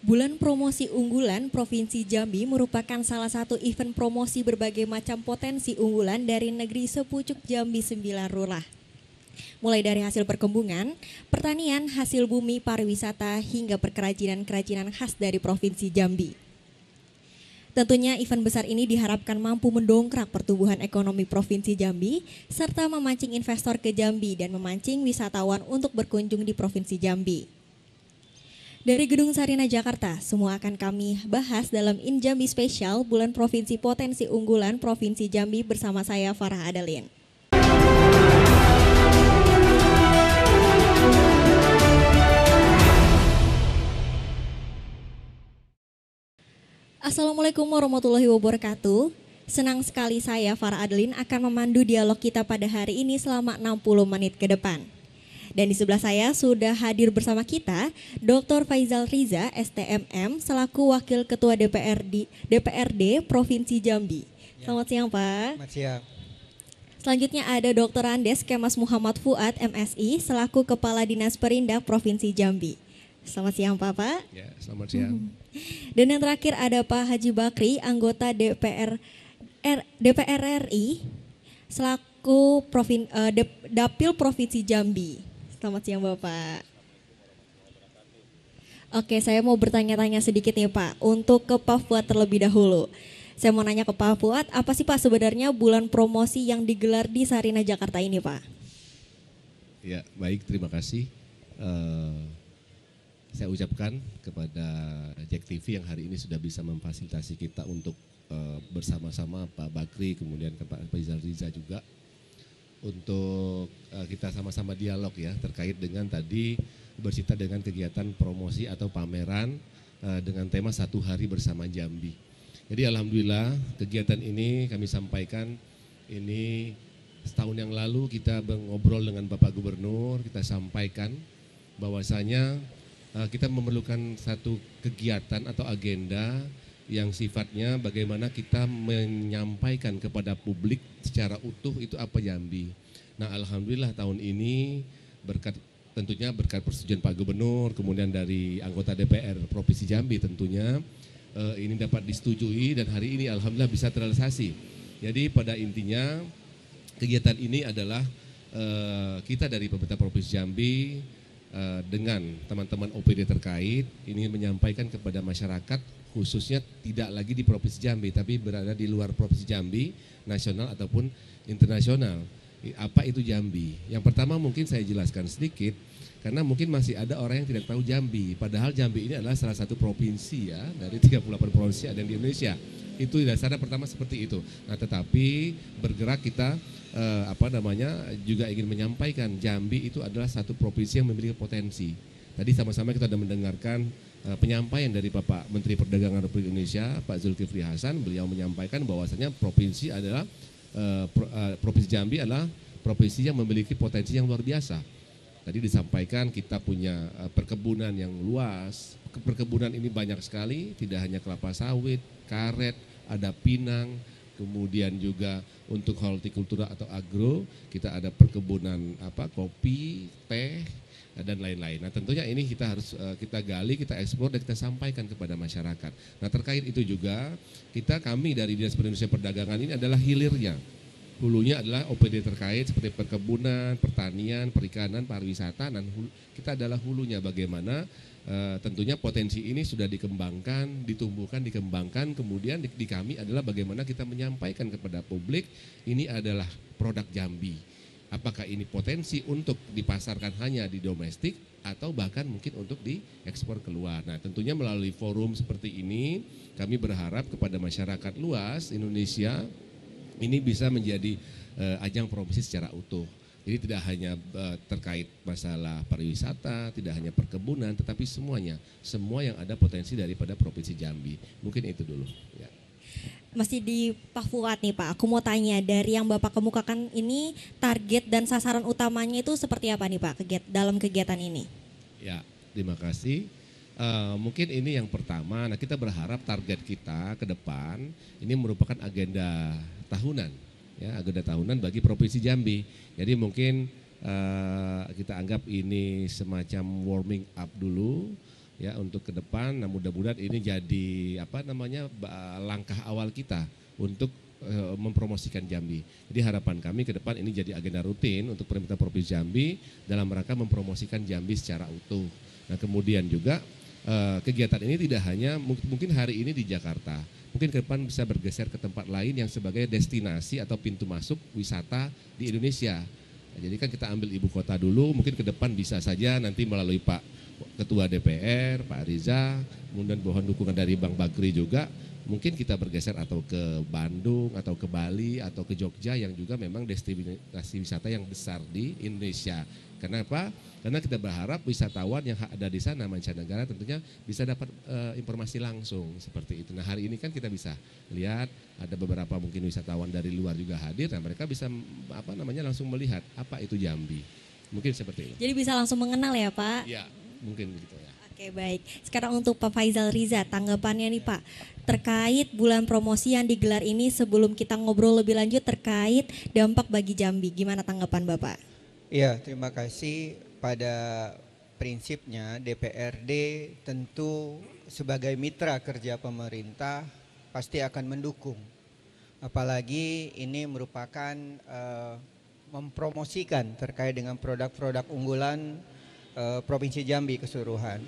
Bulan Promosi Unggulan Provinsi Jambi merupakan salah satu event promosi berbagai macam potensi unggulan dari negeri sepucuk Jambi Sembilan Rulah. Mulai dari hasil perkembungan, pertanian, hasil bumi, pariwisata, hingga perkerajinan-kerajinan khas dari Provinsi Jambi. Tentunya event besar ini diharapkan mampu mendongkrak pertumbuhan ekonomi Provinsi Jambi, serta memancing investor ke Jambi dan memancing wisatawan untuk berkunjung di Provinsi Jambi. Dari Gedung Sarina Jakarta, semua akan kami bahas dalam In Jambi Spesial Bulan Provinsi Potensi Unggulan Provinsi Jambi bersama saya Farah Adalin. Assalamualaikum warahmatullahi wabarakatuh. Senang sekali saya Farah Adlin akan memandu dialog kita pada hari ini selama 60 menit ke depan. Dan di sebelah saya sudah hadir bersama kita Dr. Faizal Riza, STMM, selaku Wakil Ketua DPRD, DPRD Provinsi Jambi. Ya. Selamat siang Pak. Selamat siang. Selanjutnya ada Dr. Andes Kemas Muhammad Fuad, MSI, selaku Kepala Dinas Perindak Provinsi Jambi. Selamat siang Pak. Pak. Ya, selamat siang. Dan yang terakhir ada Pak Haji Bakri, anggota DPR R, DPR RI, selaku Provin, uh, Dapil Provinsi Jambi. Selamat siang Bapak. Oke, saya mau bertanya-tanya sedikit nih Pak, untuk ke Pak Papua terlebih dahulu. Saya mau nanya ke Pak Fuad, apa sih Pak sebenarnya bulan promosi yang digelar di Sarina Jakarta ini Pak? Ya, baik, terima kasih. Uh, saya ucapkan kepada Jack TV yang hari ini sudah bisa memfasilitasi kita untuk uh, bersama-sama Pak Bakri, kemudian Pak Rizal Riza juga, untuk uh, kita sama-sama dialog ya terkait dengan tadi bercerita dengan kegiatan promosi atau pameran uh, dengan tema satu hari bersama Jambi. Jadi alhamdulillah kegiatan ini kami sampaikan ini setahun yang lalu kita mengobrol dengan Bapak Gubernur, kita sampaikan bahwasanya uh, kita memerlukan satu kegiatan atau agenda yang sifatnya bagaimana kita menyampaikan kepada publik secara utuh itu apa Jambi. Nah, alhamdulillah tahun ini berkat tentunya berkat persetujuan Pak Gubernur, kemudian dari anggota DPR Provinsi Jambi tentunya eh, ini dapat disetujui dan hari ini alhamdulillah bisa terrealisasi. Jadi pada intinya kegiatan ini adalah eh, kita dari pemerintah Provinsi Jambi eh, dengan teman-teman OPD terkait ini menyampaikan kepada masyarakat khususnya tidak lagi di Provinsi Jambi tapi berada di luar Provinsi Jambi nasional ataupun internasional apa itu Jambi yang pertama mungkin saya jelaskan sedikit karena mungkin masih ada orang yang tidak tahu Jambi padahal Jambi ini adalah salah satu provinsi ya dari 38 provinsi ada di Indonesia itu dasarnya pertama seperti itu nah tetapi bergerak kita eh, apa namanya juga ingin menyampaikan Jambi itu adalah satu provinsi yang memiliki potensi tadi sama-sama kita sudah mendengarkan Eh, penyampaian dari Bapak Menteri Perdagangan Republik Indonesia Pak Zulkifli Hasan beliau menyampaikan bahwasanya provinsi adalah eh, eh, provinsi Jambi adalah provinsi yang memiliki potensi yang luar biasa. Tadi disampaikan kita punya perkebunan yang luas. Perkebunan ini banyak sekali, tidak hanya kelapa sawit, karet, ada pinang, kemudian juga untuk hortikultura atau agro kita ada perkebunan apa kopi, teh, Eh, dan lain-lain. Nah tentunya ini kita harus eh, kita gali, kita eksplor dan kita sampaikan kepada masyarakat. Nah terkait itu juga kita kami dari Dinas Perindustrian Perdagangan ini adalah hilirnya. Hulunya adalah OPD terkait seperti perkebunan, pertanian, perikanan, pariwisata dan kita adalah hulunya bagaimana e, tentunya potensi ini sudah dikembangkan, ditumbuhkan, dikembangkan. Kemudian di, di kami adalah bagaimana kita menyampaikan kepada publik ini adalah produk Jambi apakah ini potensi untuk dipasarkan hanya di domestik atau bahkan mungkin untuk diekspor keluar. Nah, tentunya melalui forum seperti ini kami berharap kepada masyarakat luas Indonesia ini bisa menjadi uh, ajang promosi secara utuh. Jadi tidak hanya eh, terkait masalah pariwisata, tidak hanya perkebunan, tetapi semuanya, semua yang ada potensi daripada provinsi Jambi. Mungkin itu dulu. Ya masih di Pak Fuad nih Pak, aku mau tanya dari yang Bapak kemukakan ini target dan sasaran utamanya itu seperti apa nih Pak kegiat, dalam kegiatan ini? Ya, terima kasih. Uh, mungkin ini yang pertama, nah kita berharap target kita ke depan ini merupakan agenda tahunan, ya agenda tahunan bagi Provinsi Jambi. Jadi mungkin uh, kita anggap ini semacam warming up dulu, ya untuk ke depan. Nah, mudah-mudahan ini jadi apa namanya langkah awal kita untuk eh, mempromosikan Jambi. Jadi harapan kami ke depan ini jadi agenda rutin untuk pemerintah provinsi Jambi dalam rangka mempromosikan Jambi secara utuh. Nah, kemudian juga eh, kegiatan ini tidak hanya mungkin hari ini di Jakarta, mungkin ke depan bisa bergeser ke tempat lain yang sebagai destinasi atau pintu masuk wisata di Indonesia. Nah, jadi kan kita ambil ibu kota dulu, mungkin ke depan bisa saja nanti melalui Pak Ketua DPR, Pak Riza, kemudian mohon dukungan dari Bang Bakri juga, mungkin kita bergeser atau ke Bandung atau ke Bali atau ke Jogja yang juga memang destinasi wisata yang besar di Indonesia. Kenapa? Karena kita berharap wisatawan yang ada di sana mancanegara tentunya bisa dapat e, informasi langsung seperti itu. Nah hari ini kan kita bisa lihat ada beberapa mungkin wisatawan dari luar juga hadir. Nah mereka bisa apa namanya langsung melihat apa itu Jambi. Mungkin seperti itu. Jadi bisa langsung mengenal ya Pak? Iya mungkin begitu ya. Oke baik. Sekarang untuk Pak Faizal Riza tanggapannya nih Pak terkait bulan promosi yang digelar ini sebelum kita ngobrol lebih lanjut terkait dampak bagi Jambi gimana tanggapan Bapak? Ya terima kasih pada prinsipnya DPRD tentu sebagai mitra kerja pemerintah pasti akan mendukung. Apalagi ini merupakan uh, mempromosikan terkait dengan produk-produk unggulan Eh, provinsi Jambi keseluruhan.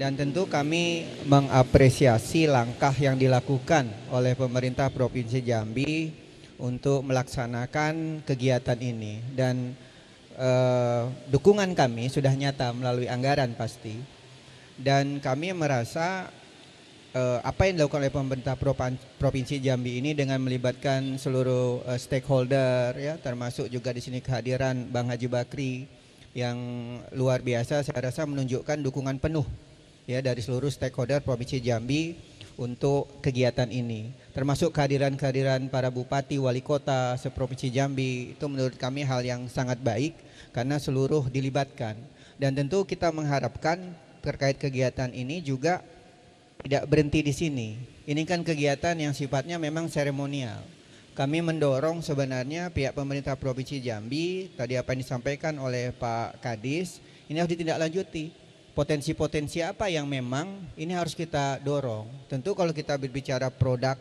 Dan tentu kami mengapresiasi langkah yang dilakukan oleh pemerintah Provinsi Jambi untuk melaksanakan kegiatan ini dan eh, dukungan kami sudah nyata melalui anggaran pasti dan kami merasa eh, apa yang dilakukan oleh pemerintah provinsi Jambi ini dengan melibatkan seluruh eh, stakeholder ya termasuk juga di sini kehadiran Bang Haji Bakri yang luar biasa saya rasa menunjukkan dukungan penuh ya dari seluruh stakeholder Provinsi Jambi untuk kegiatan ini. Termasuk kehadiran-kehadiran para bupati, wali kota seprovinsi Jambi itu menurut kami hal yang sangat baik karena seluruh dilibatkan. Dan tentu kita mengharapkan terkait kegiatan ini juga tidak berhenti di sini. Ini kan kegiatan yang sifatnya memang seremonial kami mendorong sebenarnya pihak pemerintah Provinsi Jambi tadi apa yang disampaikan oleh Pak Kadis ini harus ditindaklanjuti potensi-potensi apa yang memang ini harus kita dorong tentu kalau kita berbicara produk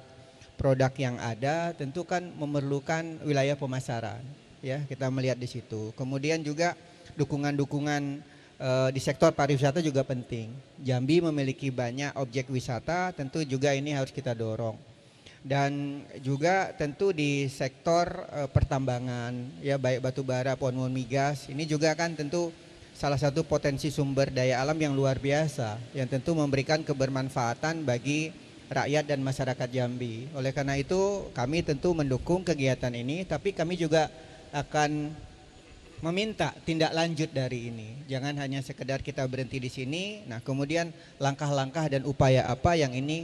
produk yang ada tentu kan memerlukan wilayah pemasaran ya kita melihat di situ kemudian juga dukungan-dukungan eh, di sektor pariwisata juga penting Jambi memiliki banyak objek wisata tentu juga ini harus kita dorong dan juga tentu di sektor e, pertambangan ya baik batu bara, pohon migas ini juga kan tentu salah satu potensi sumber daya alam yang luar biasa yang tentu memberikan kebermanfaatan bagi rakyat dan masyarakat Jambi. Oleh karena itu kami tentu mendukung kegiatan ini tapi kami juga akan meminta tindak lanjut dari ini. Jangan hanya sekedar kita berhenti di sini. Nah, kemudian langkah-langkah dan upaya apa yang ini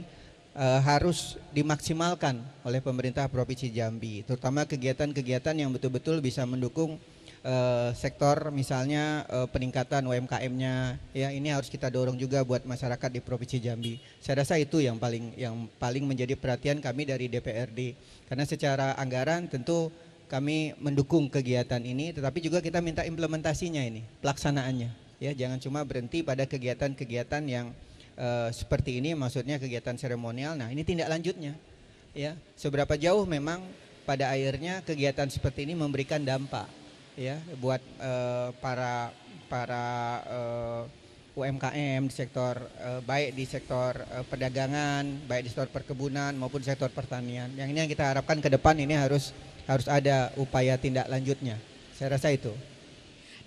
uh, harus dimaksimalkan oleh pemerintah Provinsi Jambi, terutama kegiatan-kegiatan yang betul-betul bisa mendukung uh, sektor misalnya uh, peningkatan UMKM-nya. Ya, ini harus kita dorong juga buat masyarakat di Provinsi Jambi. Saya rasa itu yang paling yang paling menjadi perhatian kami dari DPRD. Karena secara anggaran tentu kami mendukung kegiatan ini, tetapi juga kita minta implementasinya ini, pelaksanaannya. Ya, jangan cuma berhenti pada kegiatan-kegiatan yang Eh, seperti ini maksudnya kegiatan seremonial. Nah, ini tindak lanjutnya. Ya, seberapa jauh memang pada akhirnya kegiatan seperti ini memberikan dampak ya buat e, para para e, eh, UMKM di sektor e, baik di sektor e, perdagangan, baik di sektor perkebunan maupun sektor pertanian. Yang ini yang kita harapkan ke depan ini harus harus ada upaya tindak lanjutnya. Saya rasa itu.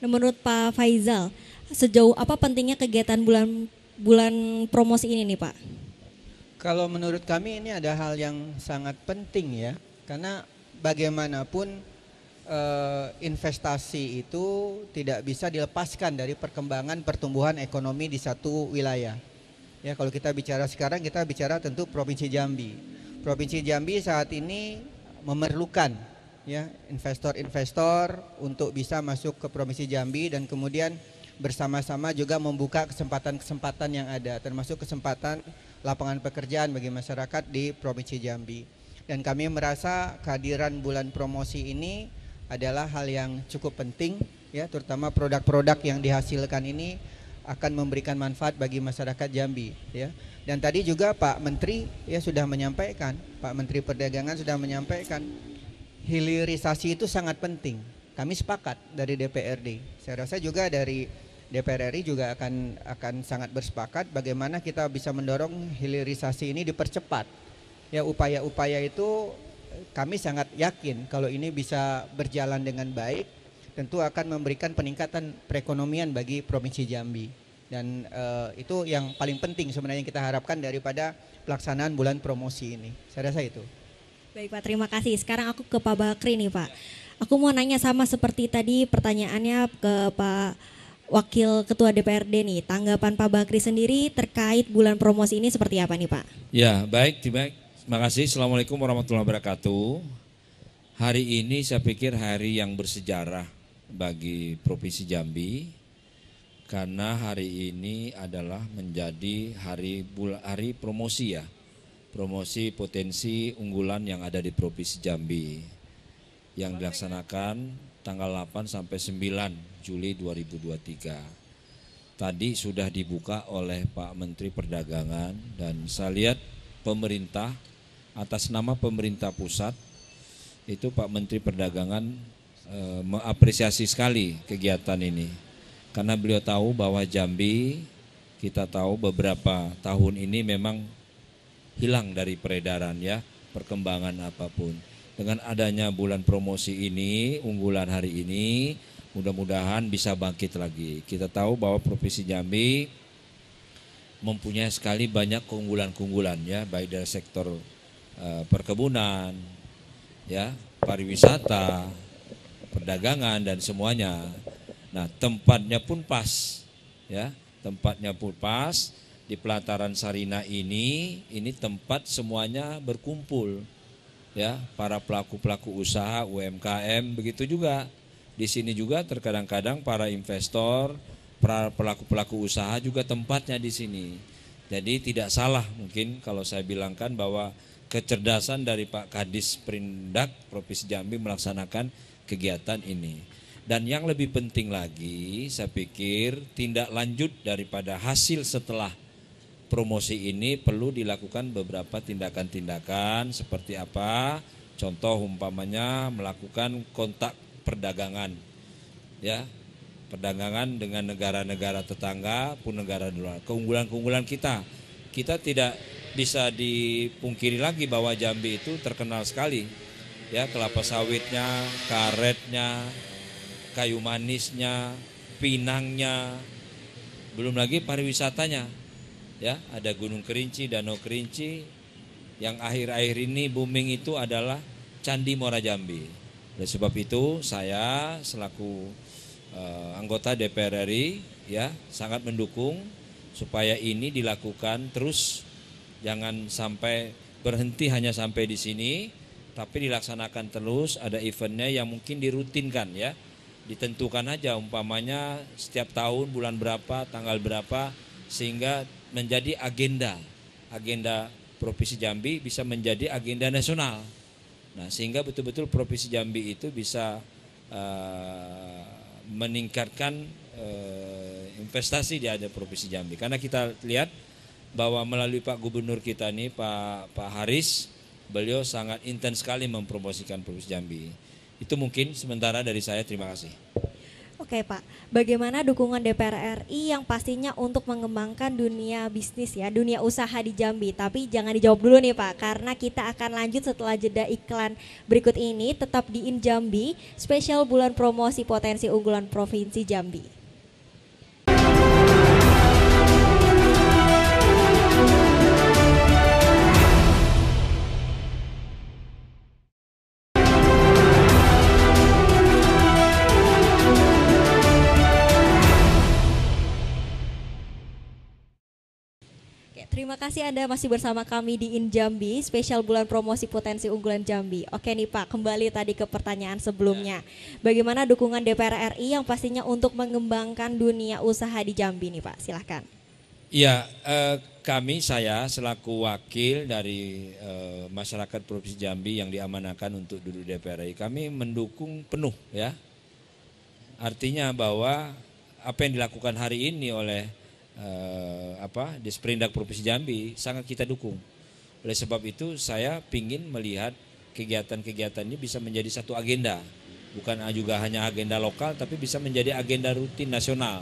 Nah, menurut Pak Faizal, sejauh apa pentingnya kegiatan bulan bulan promosi ini nih Pak? Kalau menurut kami ini ada hal yang sangat penting ya, karena bagaimanapun eh, investasi itu tidak bisa dilepaskan dari perkembangan pertumbuhan ekonomi di satu wilayah. Ya kalau kita bicara sekarang kita bicara tentu provinsi Jambi. Provinsi Jambi saat ini memerlukan ya investor-investor untuk bisa masuk ke provinsi Jambi dan kemudian bersama-sama juga membuka kesempatan-kesempatan yang ada, termasuk kesempatan lapangan pekerjaan bagi masyarakat di Provinsi Jambi. Dan kami merasa kehadiran bulan promosi ini adalah hal yang cukup penting, ya, terutama produk-produk yang dihasilkan ini akan memberikan manfaat bagi masyarakat Jambi, ya. Dan tadi juga Pak Menteri ya sudah menyampaikan, Pak Menteri Perdagangan sudah menyampaikan hilirisasi itu sangat penting. Kami sepakat dari DPRD. Saya rasa juga dari DPR RI juga akan akan sangat bersepakat bagaimana kita bisa mendorong hilirisasi ini dipercepat. Ya upaya-upaya itu kami sangat yakin kalau ini bisa berjalan dengan baik tentu akan memberikan peningkatan perekonomian bagi Provinsi Jambi dan uh, itu yang paling penting sebenarnya yang kita harapkan daripada pelaksanaan bulan promosi ini. Saya rasa itu. Baik Pak, terima kasih. Sekarang aku ke Pak Bakri nih Pak. Aku mau nanya sama seperti tadi pertanyaannya ke Pak Wakil Ketua DPRD nih, tanggapan Pak Bakri sendiri terkait bulan promosi ini seperti apa nih Pak? Ya baik, baik. Terima kasih. Assalamualaikum warahmatullahi wabarakatuh. Hari ini saya pikir hari yang bersejarah bagi Provinsi Jambi karena hari ini adalah menjadi hari hari promosi ya promosi potensi unggulan yang ada di Provinsi Jambi yang dilaksanakan tanggal 8 sampai 9 Juli 2023. Tadi sudah dibuka oleh Pak Menteri Perdagangan dan saya lihat pemerintah atas nama pemerintah pusat itu Pak Menteri Perdagangan e, mengapresiasi sekali kegiatan ini karena beliau tahu bahwa Jambi kita tahu beberapa tahun ini memang hilang dari peredaran ya perkembangan apapun dengan adanya bulan promosi ini, unggulan hari ini, mudah-mudahan bisa bangkit lagi. Kita tahu bahwa Provinsi Jambi mempunyai sekali banyak keunggulan-keunggulan ya, baik dari sektor uh, perkebunan, ya, pariwisata, perdagangan dan semuanya. Nah, tempatnya pun pas, ya, tempatnya pun pas di pelataran Sarina ini, ini tempat semuanya berkumpul, ya, para pelaku-pelaku usaha UMKM begitu juga di sini juga terkadang-kadang para investor, para pelaku-pelaku usaha juga tempatnya di sini. Jadi tidak salah mungkin kalau saya bilangkan bahwa kecerdasan dari Pak Kadis Perindak Provinsi Jambi melaksanakan kegiatan ini. Dan yang lebih penting lagi, saya pikir tindak lanjut daripada hasil setelah promosi ini perlu dilakukan beberapa tindakan-tindakan seperti apa? Contoh umpamanya melakukan kontak perdagangan. Ya. Perdagangan dengan negara-negara tetangga pun negara luar. Keunggulan-keunggulan kita. Kita tidak bisa dipungkiri lagi bahwa Jambi itu terkenal sekali. Ya, kelapa sawitnya, karetnya, kayu manisnya, pinangnya, belum lagi pariwisatanya. Ya, ada Gunung Kerinci, Danau Kerinci, yang akhir-akhir ini booming itu adalah Candi Muara Jambi. Oleh sebab itu saya selaku uh, anggota DPR RI ya sangat mendukung supaya ini dilakukan terus jangan sampai berhenti hanya sampai di sini tapi dilaksanakan terus ada eventnya yang mungkin dirutinkan ya ditentukan aja umpamanya setiap tahun bulan berapa tanggal berapa sehingga menjadi agenda agenda provinsi Jambi bisa menjadi agenda nasional Nah, sehingga betul-betul Provinsi Jambi itu bisa uh, meningkatkan uh, investasi di ada Provinsi Jambi. Karena kita lihat bahwa melalui Pak Gubernur kita nih Pak Pak Haris, beliau sangat intens sekali mempromosikan Provinsi Jambi. Itu mungkin sementara dari saya. Terima kasih. Oke Pak, bagaimana dukungan DPR RI yang pastinya untuk mengembangkan dunia bisnis ya, dunia usaha di Jambi. Tapi jangan dijawab dulu nih Pak, karena kita akan lanjut setelah jeda iklan berikut ini tetap di In Jambi, spesial bulan promosi potensi unggulan Provinsi Jambi. Terima kasih Anda masih bersama kami di In Jambi, spesial bulan promosi potensi unggulan Jambi. Oke nih Pak, kembali tadi ke pertanyaan sebelumnya. Ya. Bagaimana dukungan DPR RI yang pastinya untuk mengembangkan dunia usaha di Jambi nih Pak? Silahkan. Ya, eh, kami saya selaku wakil dari eh, masyarakat Provinsi Jambi yang diamanakan untuk duduk DPR RI, kami mendukung penuh ya. Artinya bahwa apa yang dilakukan hari ini oleh eh, apa di Sprindak Provinsi Jambi sangat kita dukung. Oleh sebab itu saya pingin melihat kegiatan-kegiatan ini bisa menjadi satu agenda, bukan juga hanya agenda lokal tapi bisa menjadi agenda rutin nasional.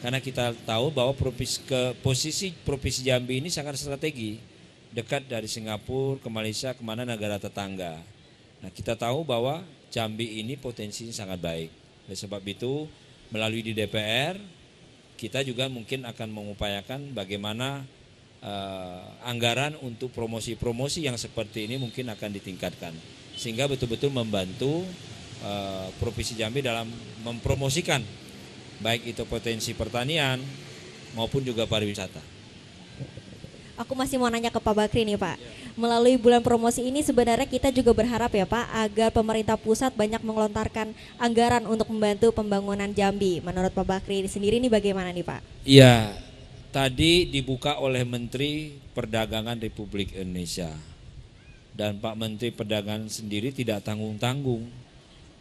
Karena kita tahu bahwa provinsi ke posisi Provinsi Jambi ini sangat strategi, dekat dari Singapura ke Malaysia kemana negara tetangga. Nah kita tahu bahwa Jambi ini potensinya sangat baik. Oleh sebab itu melalui di DPR kita juga mungkin akan mengupayakan bagaimana uh, anggaran untuk promosi-promosi yang seperti ini mungkin akan ditingkatkan sehingga betul-betul membantu uh, Provinsi Jambi dalam mempromosikan baik itu potensi pertanian maupun juga pariwisata. Aku masih mau nanya ke Pak Bakri nih Pak. Melalui bulan promosi ini sebenarnya kita juga berharap ya Pak agar pemerintah pusat banyak mengelontarkan anggaran untuk membantu pembangunan Jambi. Menurut Pak Bakri sendiri ini bagaimana nih Pak? Iya, tadi dibuka oleh Menteri Perdagangan Republik Indonesia. Dan Pak Menteri Perdagangan sendiri tidak tanggung-tanggung.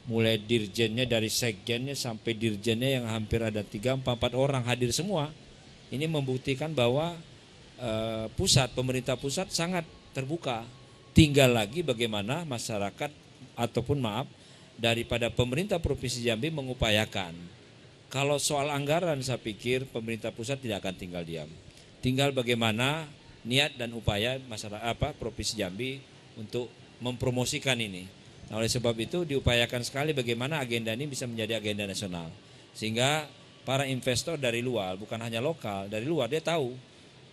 Mulai dirjennya dari sekjennya sampai dirjennya yang hampir ada 3 4 orang hadir semua. Ini membuktikan bahwa Eh, pusat, pemerintah pusat sangat terbuka. Tinggal lagi bagaimana masyarakat ataupun maaf daripada pemerintah provinsi Jambi mengupayakan. Kalau soal anggaran saya pikir pemerintah pusat tidak akan tinggal diam. Tinggal bagaimana niat dan upaya masyarakat apa provinsi Jambi untuk mempromosikan ini. Nah, oleh sebab itu diupayakan sekali bagaimana agenda ini bisa menjadi agenda nasional. Sehingga para investor dari luar, bukan hanya lokal, dari luar dia tahu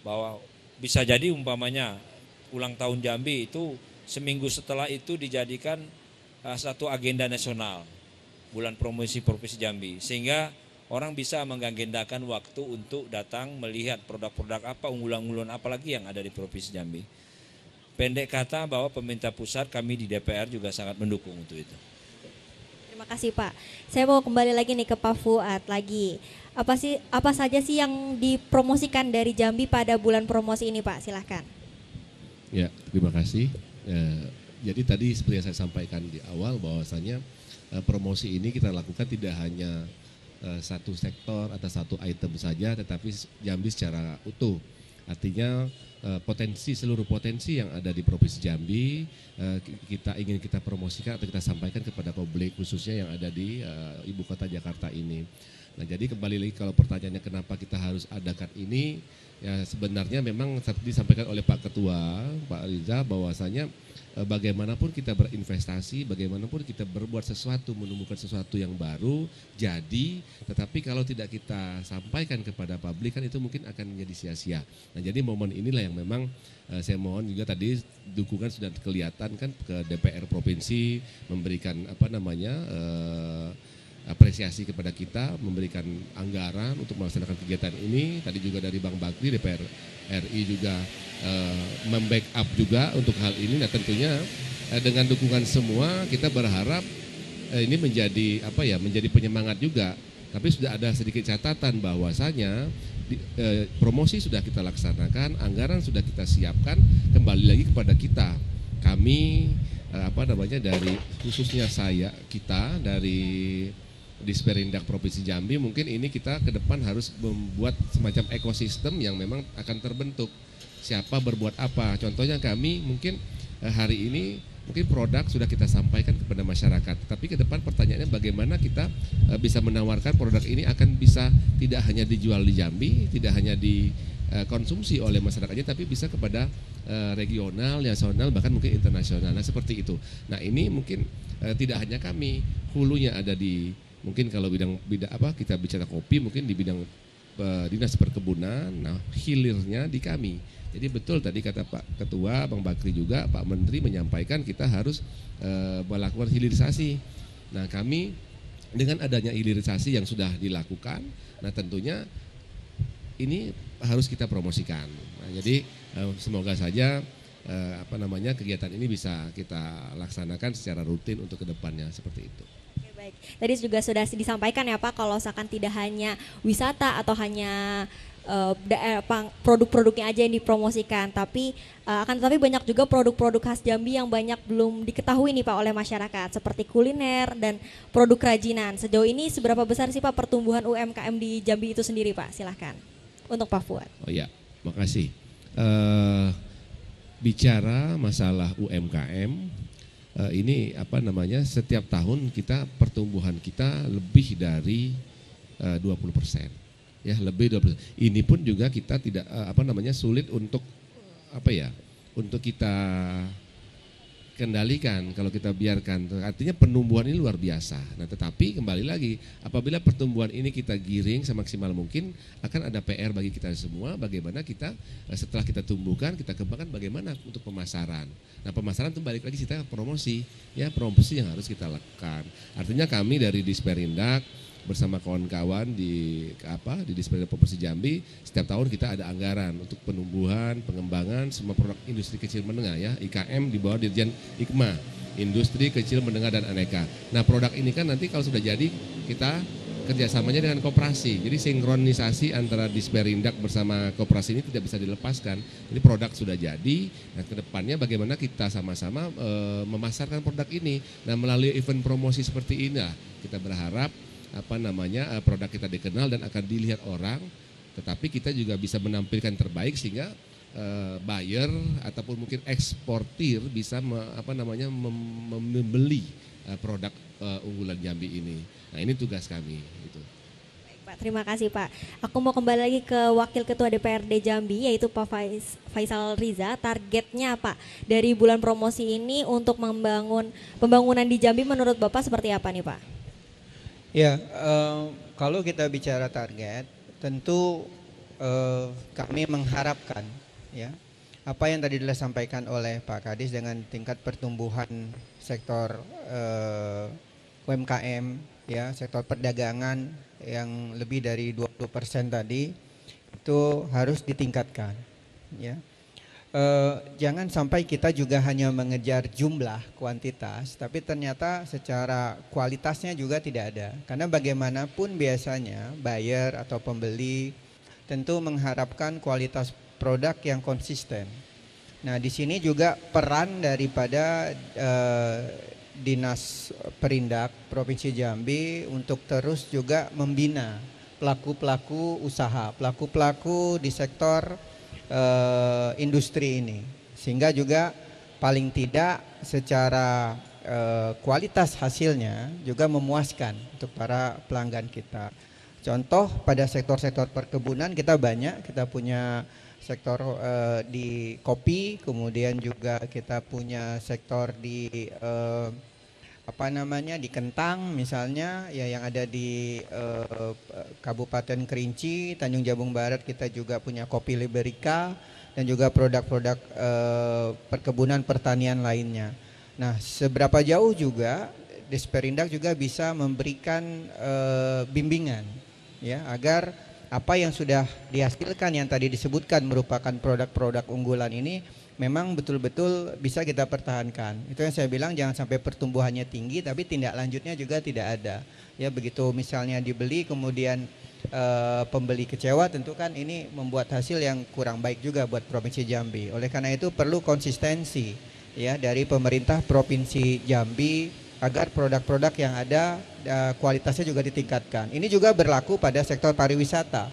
bahwa bisa jadi umpamanya ulang tahun Jambi itu seminggu setelah itu dijadikan uh, satu agenda nasional bulan promosi provinsi Jambi sehingga orang bisa mengagendakan waktu untuk datang melihat produk-produk apa unggulan-unggulan apalagi yang ada di provinsi Jambi. Pendek kata bahwa pemerintah pusat kami di DPR juga sangat mendukung untuk itu kasih Pak. Saya mau kembali lagi nih ke Pak Fuad lagi. Apa sih apa saja sih yang dipromosikan dari Jambi pada bulan promosi ini Pak? Silahkan. Ya, terima kasih. Eh, jadi tadi seperti yang saya sampaikan di awal bahwasanya eh, promosi ini kita lakukan tidak hanya eh, satu sektor atau satu item saja, tetapi Jambi secara utuh. Artinya Eh, potensi seluruh potensi yang ada di Provinsi Jambi eh, kita ingin kita promosikan atau kita sampaikan kepada publik khususnya yang ada di eh, ibu kota Jakarta ini. Nah, jadi kembali lagi kalau pertanyaannya kenapa kita harus adakan ini, ya sebenarnya memang disampaikan oleh Pak Ketua, Pak Riza bahwasanya Eh, bagaimanapun kita berinvestasi, bagaimanapun kita berbuat sesuatu, menemukan sesuatu yang baru, jadi, tetapi kalau tidak kita sampaikan kepada publik kan itu mungkin akan menjadi sia-sia. Nah, jadi momen inilah yang memang eh, saya mohon juga tadi dukungan sudah kelihatan kan ke DPR provinsi memberikan apa namanya eh, apresiasi kepada kita, memberikan anggaran untuk melaksanakan kegiatan ini. Tadi juga dari Bang Bakri DPR RI juga uh, membackup juga untuk hal ini. Nah tentunya uh, dengan dukungan semua kita berharap uh, ini menjadi apa ya menjadi penyemangat juga. Tapi sudah ada sedikit catatan bahwasanya di, promosi sudah kita laksanakan, anggaran sudah kita siapkan, kembali lagi kepada kita. Kami apa namanya dari khususnya saya kita dari di Sperindak Provinsi Jambi mungkin ini kita ke depan harus membuat semacam ekosistem yang memang akan terbentuk siapa berbuat apa contohnya kami mungkin eh, hari ini mungkin produk sudah kita sampaikan kepada masyarakat tapi ke depan pertanyaannya bagaimana kita eh, bisa menawarkan produk ini akan bisa tidak hanya dijual di Jambi tidak hanya dikonsumsi eh, oleh masyarakatnya tapi bisa kepada regional, nasional bahkan mungkin internasional. Nah, seperti itu. Nah, ini mungkin tidak hanya kami, hulunya ada di Mungkin kalau bidang bidang apa kita bicara kopi mungkin di bidang uh, dinas perkebunan, nah hilirnya di kami. Jadi betul tadi kata Pak Ketua, Bang Bakri juga, Pak Menteri menyampaikan kita harus uh, melakukan hilirisasi. Nah kami dengan adanya hilirisasi yang sudah dilakukan, nah tentunya ini harus kita promosikan. Nah, jadi uh, semoga saja apa namanya kegiatan ini bisa kita laksanakan secara rutin untuk kedepannya seperti itu. Baik. Tadi juga sudah disampaikan ya Pak kalau seakan tidak hanya wisata atau hanya eh, eh, produk-produknya aja yang dipromosikan, tapi eh, akan tetapi banyak juga produk-produk khas Jambi yang banyak belum diketahui nih Pak oleh masyarakat seperti kuliner dan produk kerajinan. Sejauh ini seberapa besar sih Pak pertumbuhan UMKM di Jambi itu sendiri Pak? Silahkan untuk Pak Fuad. Oh ya, makasih. Uh, bicara masalah UMKM Eh, ini apa namanya setiap tahun kita pertumbuhan kita lebih dari eh, dua 20 persen ya lebih 20 ini pun juga kita tidak eh, apa namanya sulit untuk apa ya untuk kita kendalikan kalau kita biarkan. Artinya penumbuhan ini luar biasa. Nah, tetapi kembali lagi, apabila pertumbuhan ini kita giring semaksimal mungkin, akan ada PR bagi kita semua bagaimana kita eh, setelah kita tumbuhkan, kita kembangkan bagaimana untuk pemasaran. Nah, pemasaran itu balik lagi kita promosi, ya promosi yang harus kita lakukan. Artinya kami dari Disperindak bersama kawan-kawan di apa di Dispenda Provinsi Jambi setiap tahun kita ada anggaran untuk penumbuhan, pengembangan semua produk industri kecil menengah ya IKM di bawah Dirjen IKMA Industri Kecil Menengah dan Aneka. Nah produk ini kan nanti kalau sudah jadi kita kerjasamanya dengan kooperasi Jadi sinkronisasi antara disperindak bersama kooperasi ini tidak bisa dilepaskan. Jadi produk sudah jadi, nah kedepannya bagaimana kita sama-sama e, memasarkan produk ini. Nah melalui event promosi seperti ini kita berharap apa namanya eh, produk kita dikenal dan akan dilihat orang tetapi kita juga bisa menampilkan terbaik sehingga eh, buyer ataupun mungkin eksportir bisa me, apa namanya mem, membeli eh, produk uh, unggulan Jambi ini. Nah, ini tugas kami itu. Pak, terima kasih Pak. Aku mau kembali lagi ke Wakil Ketua DPRD Jambi yaitu Pak Faisal Riza. Targetnya apa dari bulan promosi ini untuk membangun pembangunan di Jambi menurut Bapak seperti apa nih Pak? Ya, uh, kalau kita bicara target, tentu uh, kami mengharapkan ya apa yang tadi telah sampaikan oleh Pak Kadis dengan tingkat pertumbuhan sektor uh, eh, UMKM ya sektor perdagangan yang lebih dari 20% tadi itu harus ditingkatkan ya eh, jangan sampai kita juga hanya mengejar jumlah kuantitas, tapi ternyata secara kualitasnya juga tidak ada. Karena bagaimanapun biasanya buyer atau pembeli tentu mengharapkan kualitas produk yang konsisten. Nah, di sini juga peran daripada eh, dinas perindak Provinsi Jambi untuk terus juga membina pelaku-pelaku usaha, pelaku-pelaku di sektor Eh, industri ini sehingga juga paling tidak secara eh, kualitas hasilnya juga memuaskan untuk para pelanggan kita. Contoh pada sektor-sektor perkebunan kita banyak, kita punya sektor uh, di kopi, kemudian juga kita punya sektor di uh, apa namanya di Kentang misalnya ya yang ada di eh, Kabupaten Kerinci, Tanjung Jabung Barat kita juga punya kopi Liberica dan juga produk-produk eh, perkebunan pertanian lainnya. Nah, seberapa jauh juga Desperindak juga bisa memberikan eh, bimbingan ya agar apa yang sudah dihasilkan yang tadi disebutkan merupakan produk-produk unggulan ini memang betul-betul bisa kita pertahankan. Itu yang saya bilang jangan sampai pertumbuhannya tinggi tapi tindak lanjutnya juga tidak ada. Ya begitu misalnya dibeli kemudian e, pembeli kecewa tentu kan ini membuat hasil yang kurang baik juga buat Provinsi Jambi. Oleh karena itu perlu konsistensi ya dari pemerintah Provinsi Jambi agar produk-produk yang ada e, kualitasnya juga ditingkatkan. Ini juga berlaku pada sektor pariwisata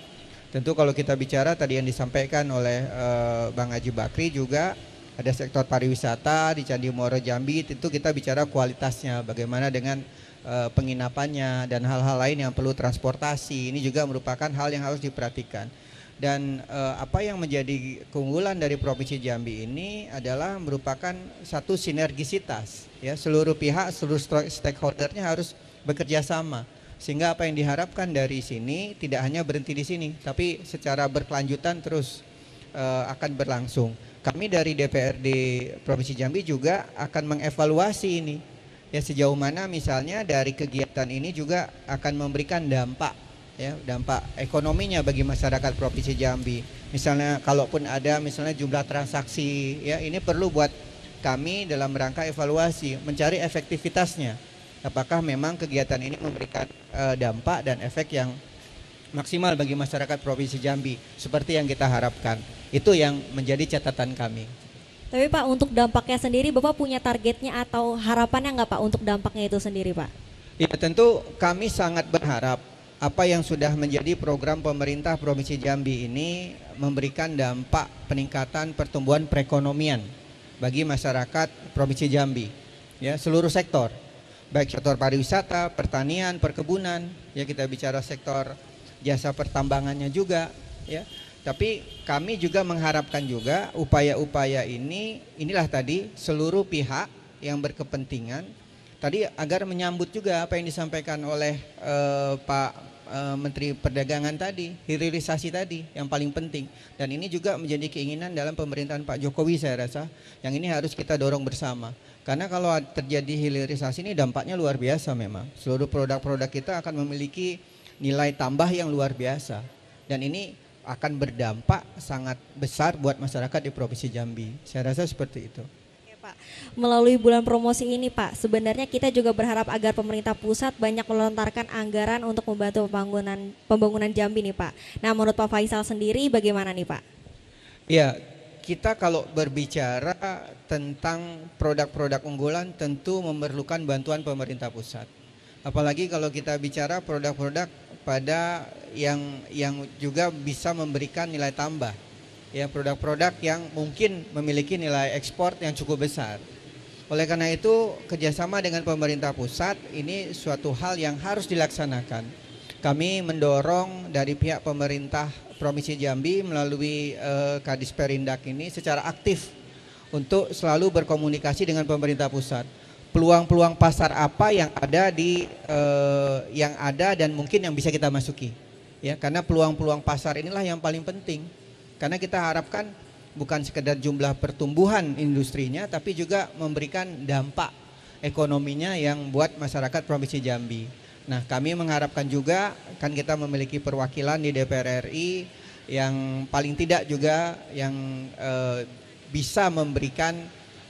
Tentu kalau kita bicara tadi yang disampaikan oleh uh, Bang Haji Bakri juga ada sektor pariwisata di Candi Muara Jambi tentu kita bicara kualitasnya bagaimana dengan uh, penginapannya dan hal-hal lain yang perlu transportasi ini juga merupakan hal yang harus diperhatikan dan uh, apa yang menjadi keunggulan dari Provinsi Jambi ini adalah merupakan satu sinergisitas ya seluruh pihak seluruh stakeholdernya harus bekerja sama sehingga apa yang diharapkan dari sini tidak hanya berhenti di sini, tapi secara berkelanjutan terus uh, akan berlangsung. Kami dari DPRD Provinsi Jambi juga akan mengevaluasi ini. Ya sejauh mana misalnya dari kegiatan ini juga akan memberikan dampak ya dampak ekonominya bagi masyarakat Provinsi Jambi. Misalnya kalaupun ada misalnya jumlah transaksi ya ini perlu buat kami dalam rangka evaluasi mencari efektivitasnya apakah memang kegiatan ini memberikan uh, dampak dan efek yang maksimal bagi masyarakat Provinsi Jambi seperti yang kita harapkan. Itu yang menjadi catatan kami. Tapi Pak untuk dampaknya sendiri Bapak punya targetnya atau harapannya nggak Pak untuk dampaknya itu sendiri Pak? Ya tentu kami sangat berharap apa yang sudah menjadi program pemerintah Provinsi Jambi ini memberikan dampak peningkatan pertumbuhan perekonomian bagi masyarakat Provinsi Jambi ya seluruh sektor baik sektor pariwisata, pertanian, perkebunan, ya kita bicara sektor jasa pertambangannya juga, ya. Tapi kami juga mengharapkan juga upaya-upaya ini inilah tadi seluruh pihak yang berkepentingan tadi agar menyambut juga apa yang disampaikan oleh eh, Pak eh, Menteri Perdagangan tadi, hilirisasi tadi yang paling penting. Dan ini juga menjadi keinginan dalam pemerintahan Pak Jokowi saya rasa, yang ini harus kita dorong bersama. Karena kalau terjadi hilirisasi ini dampaknya luar biasa memang. Seluruh produk-produk kita akan memiliki nilai tambah yang luar biasa. Dan ini akan berdampak sangat besar buat masyarakat di Provinsi Jambi. Saya rasa seperti itu. Pak. Melalui bulan promosi ini, Pak, sebenarnya kita juga berharap agar pemerintah pusat banyak melontarkan anggaran untuk membantu pembangunan pembangunan Jambi nih, Pak. Nah, menurut Pak Faisal sendiri bagaimana nih, Pak? Ya, kita kalau berbicara tentang produk-produk unggulan tentu memerlukan bantuan pemerintah pusat. Apalagi kalau kita bicara produk-produk pada yang yang juga bisa memberikan nilai tambah. Ya, produk-produk yang mungkin memiliki nilai ekspor yang cukup besar. Oleh karena itu, kerjasama dengan pemerintah pusat ini suatu hal yang harus dilaksanakan kami mendorong dari pihak pemerintah Provinsi Jambi melalui uh, Kadis Perindak ini secara aktif untuk selalu berkomunikasi dengan pemerintah pusat. Peluang-peluang pasar apa yang ada di uh, yang ada dan mungkin yang bisa kita masuki. Ya, karena peluang-peluang pasar inilah yang paling penting. Karena kita harapkan bukan sekedar jumlah pertumbuhan industrinya tapi juga memberikan dampak ekonominya yang buat masyarakat Provinsi Jambi. Nah, kami mengharapkan juga kan kita memiliki perwakilan di DPR RI yang paling tidak juga yang e, bisa memberikan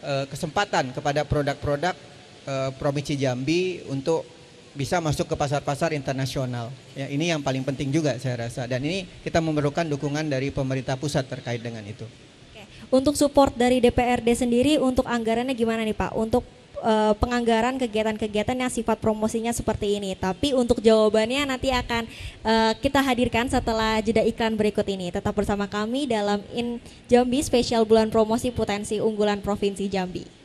e, kesempatan kepada produk-produk promisi eh, Provinsi Jambi untuk bisa masuk ke pasar-pasar internasional. Ya, ini yang paling penting juga saya rasa. Dan ini kita memerlukan dukungan dari pemerintah pusat terkait dengan itu. Untuk support dari DPRD sendiri untuk anggarannya gimana nih Pak? Untuk uh, penganggaran kegiatan-kegiatan yang sifat promosinya seperti ini. Tapi untuk jawabannya nanti akan uh, kita hadirkan setelah jeda iklan berikut ini. Tetap bersama kami dalam In Jambi spesial bulan promosi potensi unggulan Provinsi Jambi.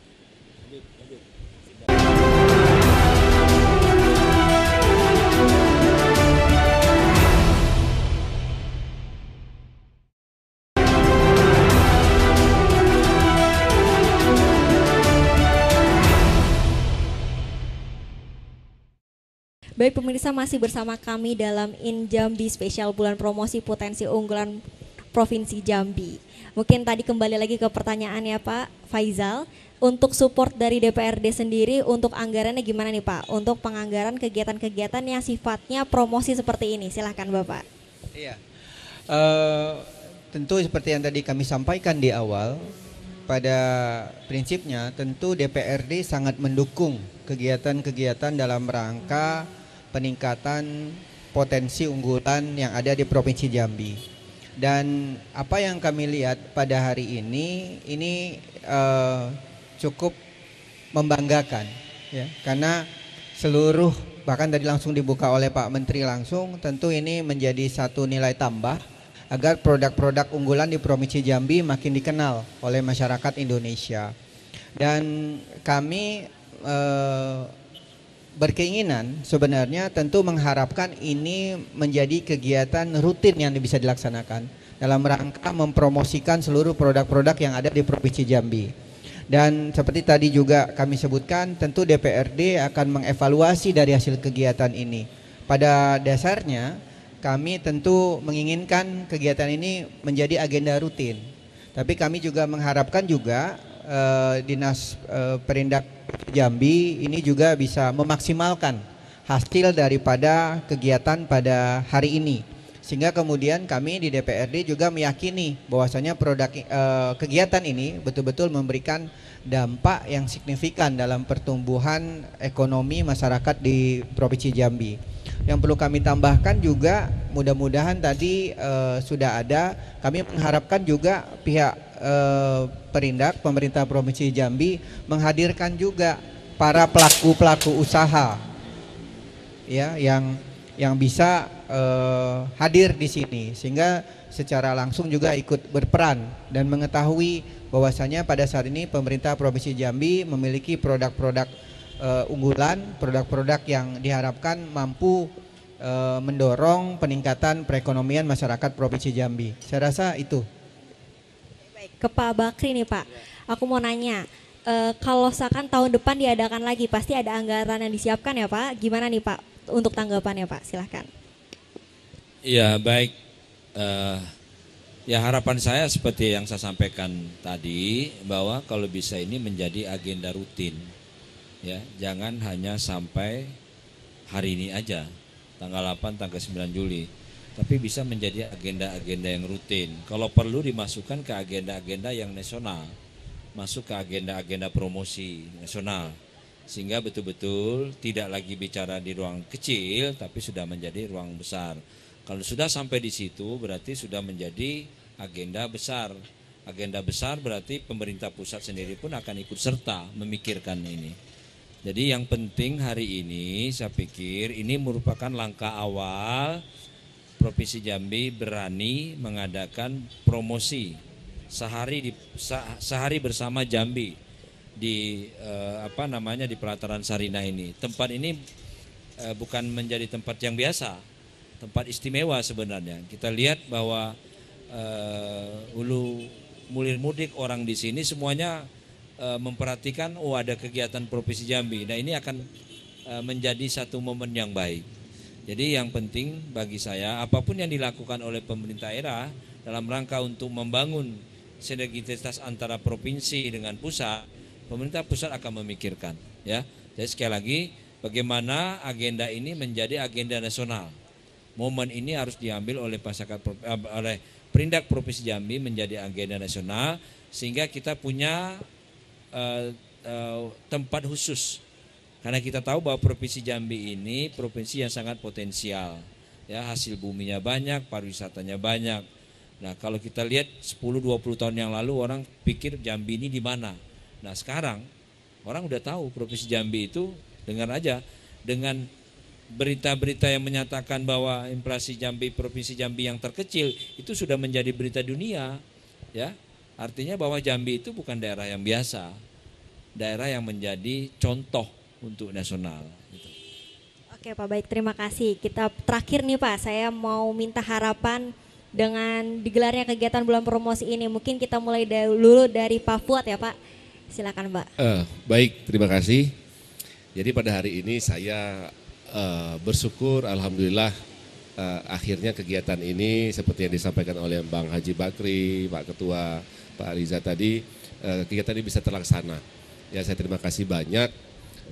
Baik pemirsa masih bersama kami dalam In Jambi spesial bulan promosi potensi unggulan Provinsi Jambi. Mungkin tadi kembali lagi ke pertanyaannya Pak Faizal, untuk support dari DPRD sendiri untuk anggarannya gimana nih Pak? Untuk penganggaran kegiatan-kegiatan yang sifatnya promosi seperti ini, silahkan Bapak. Iya, uh, tentu seperti yang tadi kami sampaikan di awal, pada prinsipnya tentu DPRD sangat mendukung kegiatan-kegiatan dalam rangka peningkatan potensi unggulan yang ada di Provinsi Jambi. Dan apa yang kami lihat pada hari ini ini uh, cukup membanggakan ya karena seluruh bahkan tadi langsung dibuka oleh Pak Menteri langsung tentu ini menjadi satu nilai tambah agar produk-produk unggulan di Provinsi Jambi makin dikenal oleh masyarakat Indonesia. Dan kami eh, berkeinginan sebenarnya tentu mengharapkan ini menjadi kegiatan rutin yang bisa dilaksanakan dalam rangka mempromosikan seluruh produk-produk yang ada di Provinsi Jambi. Dan seperti tadi juga kami sebutkan, tentu DPRD akan mengevaluasi dari hasil kegiatan ini. Pada dasarnya, kami tentu menginginkan kegiatan ini menjadi agenda rutin. Tapi kami juga mengharapkan juga Eh, dinas eh, perindak Jambi ini juga bisa memaksimalkan hasil daripada kegiatan pada hari ini sehingga kemudian kami di DPRD juga meyakini bahwasanya produk eh, kegiatan ini betul-betul memberikan dampak yang signifikan dalam pertumbuhan ekonomi masyarakat di Provinsi Jambi. Yang perlu kami tambahkan juga mudah-mudahan tadi e, sudah ada kami mengharapkan juga pihak e, Perindak pemerintah Provinsi Jambi menghadirkan juga para pelaku-pelaku usaha ya yang yang bisa uh, hadir di sini sehingga secara langsung juga ikut berperan dan mengetahui bahwasanya pada saat ini pemerintah Provinsi Jambi memiliki produk-produk uh, unggulan, produk-produk yang diharapkan mampu eh, mendorong peningkatan perekonomian masyarakat Provinsi Jambi. Saya rasa itu ke Pak Bakri nih Pak. Aku mau nanya, e, kalau seakan tahun depan diadakan lagi, pasti ada anggaran yang disiapkan ya Pak. Gimana nih Pak untuk tanggapannya Pak? Silahkan. Ya baik. Uh, ya harapan saya seperti yang saya sampaikan tadi, bahwa kalau bisa ini menjadi agenda rutin. ya Jangan hanya sampai hari ini aja, tanggal 8, tanggal 9 Juli tapi bisa menjadi agenda-agenda yang rutin. Kalau perlu dimasukkan ke agenda-agenda yang nasional, masuk ke agenda-agenda promosi nasional, sehingga betul-betul tidak lagi bicara di ruang kecil, tapi sudah menjadi ruang besar. Kalau sudah sampai di situ, berarti sudah menjadi agenda besar. Agenda besar berarti pemerintah pusat sendiri pun akan ikut serta memikirkan ini. Jadi yang penting hari ini saya pikir ini merupakan langkah awal Provinsi Jambi berani mengadakan promosi sehari di sehari bersama Jambi di eh, apa namanya di pelataran Sarina ini. Tempat ini eh, bukan menjadi tempat yang biasa, tempat istimewa sebenarnya. Kita lihat bahwa eh, ulu mulir mudik orang di sini semuanya eh, memperhatikan oh ada kegiatan Provinsi Jambi. Nah, ini akan eh, menjadi satu momen yang baik. Jadi yang penting bagi saya apapun yang dilakukan oleh pemerintah daerah dalam rangka untuk membangun sinergitas antara provinsi dengan pusat, pemerintah pusat akan memikirkan ya. Jadi sekali lagi bagaimana agenda ini menjadi agenda nasional. Momen ini harus diambil oleh masyarakat eh, oleh Perindak Provinsi Jambi menjadi agenda nasional sehingga kita punya uh, uh, tempat khusus karena kita tahu bahwa provinsi Jambi ini provinsi yang sangat potensial. Ya, hasil buminya banyak, pariwisatanya banyak. Nah, kalau kita lihat 10 20 tahun yang lalu orang pikir Jambi ini di mana. Nah, sekarang orang udah tahu provinsi Jambi itu dengar aja dengan berita-berita yang menyatakan bahwa inflasi Jambi provinsi Jambi yang terkecil itu sudah menjadi berita dunia ya artinya bahwa Jambi itu bukan daerah yang biasa daerah yang menjadi contoh untuk nasional. Gitu. Oke Pak, baik terima kasih. Kita terakhir nih Pak, saya mau minta harapan dengan digelarnya kegiatan bulan promosi ini. Mungkin kita mulai dulu dari Pak Fuad ya Pak. Silakan Pak. Uh, eh, baik, terima kasih. Jadi pada hari ini saya uh, bersyukur, alhamdulillah uh, akhirnya kegiatan ini seperti yang disampaikan oleh Bang Haji Bakri, Pak Ketua, Pak Riza tadi, uh, kegiatan ini bisa terlaksana. Ya saya terima kasih banyak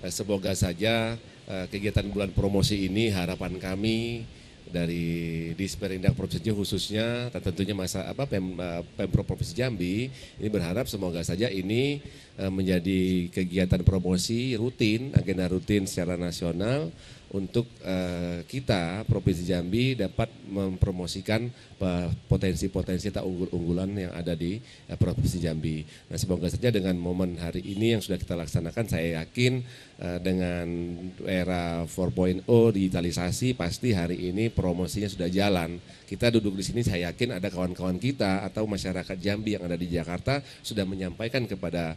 Eh, semoga saja eh, kegiatan bulan promosi ini harapan kami dari Disperindak Provinsi khususnya tentunya masa apa Pem, eh, Pemprov Provinsi Jambi ini berharap semoga saja ini menjadi kegiatan promosi rutin agenda rutin secara nasional untuk eh, kita Provinsi Jambi dapat mempromosikan eh, potensi-potensi tak unggul-unggulan yang ada di eh, Provinsi Jambi. Nah, semoga saja dengan momen hari ini yang sudah kita laksanakan saya yakin dengan era 4.0 digitalisasi pasti hari ini promosinya sudah jalan. Kita duduk di sini saya yakin ada kawan-kawan kita atau masyarakat Jambi yang ada di Jakarta sudah menyampaikan kepada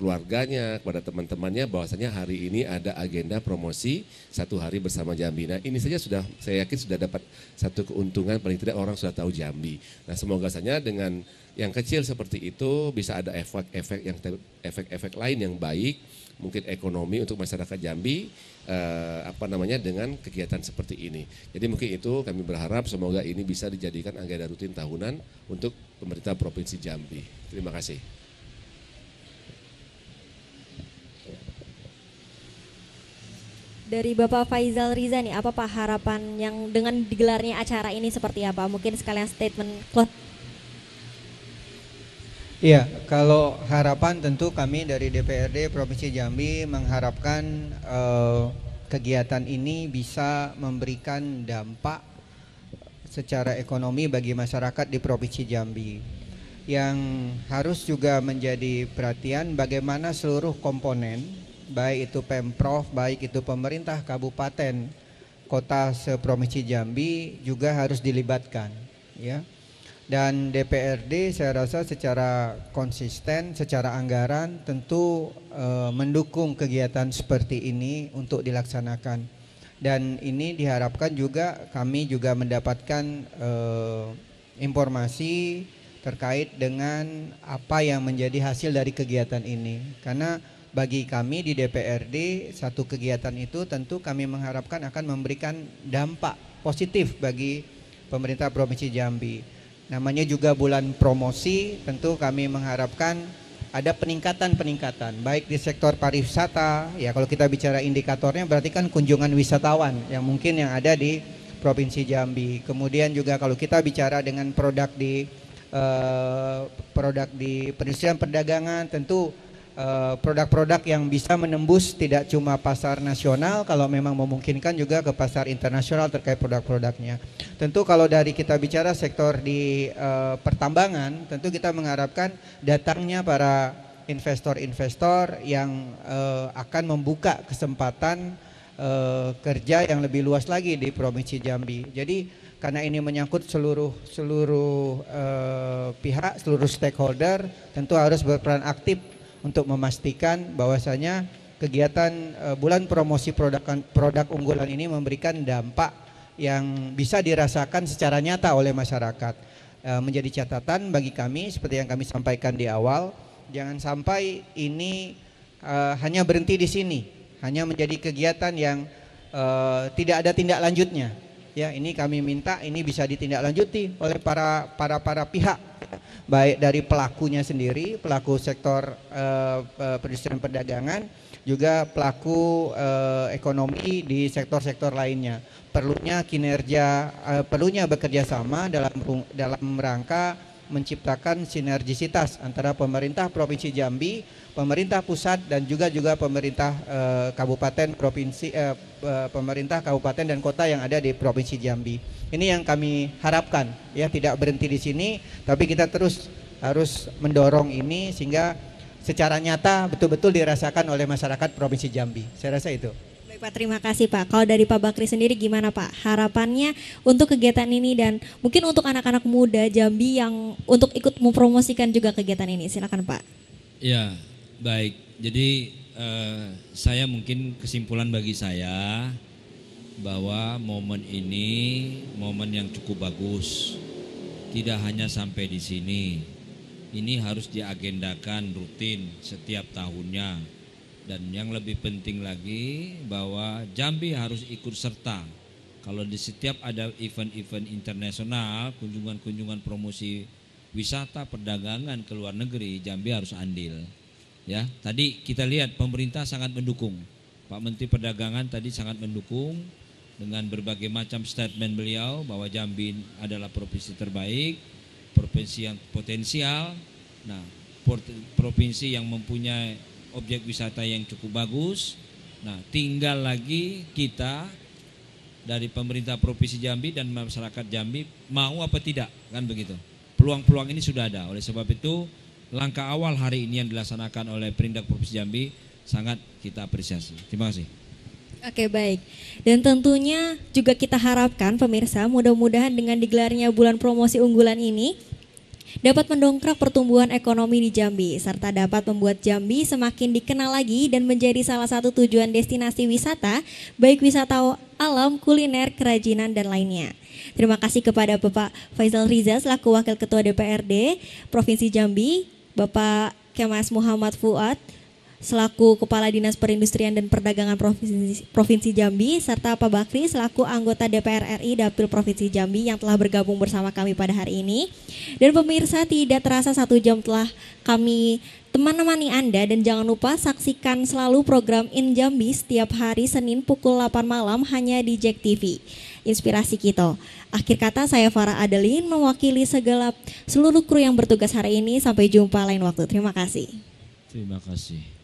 keluarganya, kepada teman-temannya bahwasanya hari ini ada agenda promosi satu hari bersama Jambi. Nah ini saja sudah saya yakin sudah dapat satu keuntungan paling tidak orang sudah tahu Jambi. Nah semoga saja dengan yang kecil seperti itu bisa ada efek-efek yang efek-efek lain yang baik mungkin ekonomi untuk masyarakat Jambi eh, apa namanya dengan kegiatan seperti ini. Jadi mungkin itu kami berharap semoga ini bisa dijadikan agenda rutin tahunan untuk pemerintah Provinsi Jambi. Terima kasih. Dari Bapak Faizal Riza nih, apa Pak harapan yang dengan digelarnya acara ini seperti apa? Mungkin sekalian statement close. Iya, kalau harapan tentu kami dari DPRD Provinsi Jambi mengharapkan eh, kegiatan ini bisa memberikan dampak secara ekonomi bagi masyarakat di Provinsi Jambi. Yang harus juga menjadi perhatian bagaimana seluruh komponen baik itu Pemprov, baik itu pemerintah kabupaten kota seprovinsi Jambi juga harus dilibatkan ya. Dan DPRD saya rasa secara konsisten, secara anggaran tentu e, mendukung kegiatan seperti ini untuk dilaksanakan. Dan ini diharapkan juga kami juga mendapatkan e, informasi terkait dengan apa yang menjadi hasil dari kegiatan ini. Karena bagi kami di DPRD satu kegiatan itu tentu kami mengharapkan akan memberikan dampak positif bagi pemerintah Provinsi Jambi. Namanya juga bulan promosi, tentu kami mengharapkan ada peningkatan-peningkatan baik di sektor pariwisata. Ya, kalau kita bicara indikatornya berarti kan kunjungan wisatawan yang mungkin yang ada di Provinsi Jambi. Kemudian juga kalau kita bicara dengan produk di eh, produk di perindustrian perdagangan tentu Eh, produk-produk yang bisa menembus tidak cuma pasar nasional kalau memang memungkinkan juga ke pasar internasional terkait produk-produknya. Tentu kalau dari kita bicara sektor di uh, pertambangan, tentu kita mengharapkan datangnya para investor-investor yang uh, akan membuka kesempatan uh, kerja yang lebih luas lagi di provinsi Jambi. Jadi karena ini menyangkut seluruh seluruh uh, pihak, seluruh stakeholder, tentu harus berperan aktif untuk memastikan bahwasanya kegiatan uh, bulan promosi produk produk unggulan ini memberikan dampak yang bisa dirasakan secara nyata oleh masyarakat. Uh, menjadi catatan bagi kami seperti yang kami sampaikan di awal, jangan sampai ini uh, hanya berhenti di sini, hanya menjadi kegiatan yang uh, tidak ada tindak lanjutnya. Ya, ini kami minta ini bisa ditindaklanjuti oleh para para para pihak baik dari pelakunya sendiri, pelaku sektor uh, eh, eh, perindustrian perdagangan, juga pelaku uh, ekonomi di sektor-sektor lainnya. Perlunya kinerja, uh, perlunya bekerja sama dalam dalam rangka menciptakan sinergisitas antara pemerintah Provinsi Jambi pemerintah pusat dan juga juga pemerintah eh, kabupaten provinsi eh, eh, pemerintah kabupaten dan kota yang ada di provinsi Jambi. Ini yang kami harapkan ya tidak berhenti di sini tapi kita terus harus mendorong ini sehingga secara nyata betul-betul dirasakan oleh masyarakat provinsi Jambi. Saya rasa itu. Baik Pak, terima kasih Pak. Kalau dari Pak Bakri sendiri gimana Pak? Harapannya untuk kegiatan ini dan mungkin untuk anak-anak muda Jambi yang untuk ikut mempromosikan juga kegiatan ini. Silakan Pak. Ya, Baik, jadi uh, saya mungkin kesimpulan bagi saya bahwa momen ini momen yang cukup bagus. Tidak hanya sampai di sini. Ini harus diagendakan rutin setiap tahunnya. Dan yang lebih penting lagi bahwa Jambi harus ikut serta. Kalau di setiap ada event-event internasional, kunjungan-kunjungan promosi wisata perdagangan ke luar negeri, Jambi harus andil. Ya, tadi kita lihat pemerintah sangat mendukung. Pak Menteri Perdagangan tadi sangat mendukung dengan berbagai macam statement beliau bahwa Jambi adalah provinsi terbaik, provinsi yang potensial. Nah, provinsi yang mempunyai objek wisata yang cukup bagus. Nah, tinggal lagi kita dari pemerintah provinsi Jambi dan masyarakat Jambi mau apa tidak, kan begitu. Peluang-peluang ini sudah ada. Oleh sebab itu, langkah awal hari ini yang dilaksanakan oleh Perindak Provinsi Jambi sangat kita apresiasi. Terima kasih. Oke baik, dan tentunya juga kita harapkan pemirsa mudah-mudahan dengan digelarnya bulan promosi unggulan ini dapat mendongkrak pertumbuhan ekonomi di Jambi serta dapat membuat Jambi semakin dikenal lagi dan menjadi salah satu tujuan destinasi wisata baik wisata alam, kuliner, kerajinan, dan lainnya. Terima kasih kepada Bapak Faisal Riza selaku Wakil Ketua DPRD Provinsi Jambi Bapak Kemas Muhammad Fuad selaku Kepala Dinas Perindustrian dan Perdagangan Provinsi, Provinsi Jambi serta Pak Bakri selaku anggota DPR RI Dapil Provinsi Jambi yang telah bergabung bersama kami pada hari ini. Dan pemirsa tidak terasa satu jam telah kami teman-temani Anda dan jangan lupa saksikan selalu program In Jambi setiap hari Senin pukul 8 malam hanya di Jack TV. Inspirasi kita. Akhir kata saya Farah Adelin mewakili segala seluruh kru yang bertugas hari ini. Sampai jumpa lain waktu. Terima kasih. Terima kasih.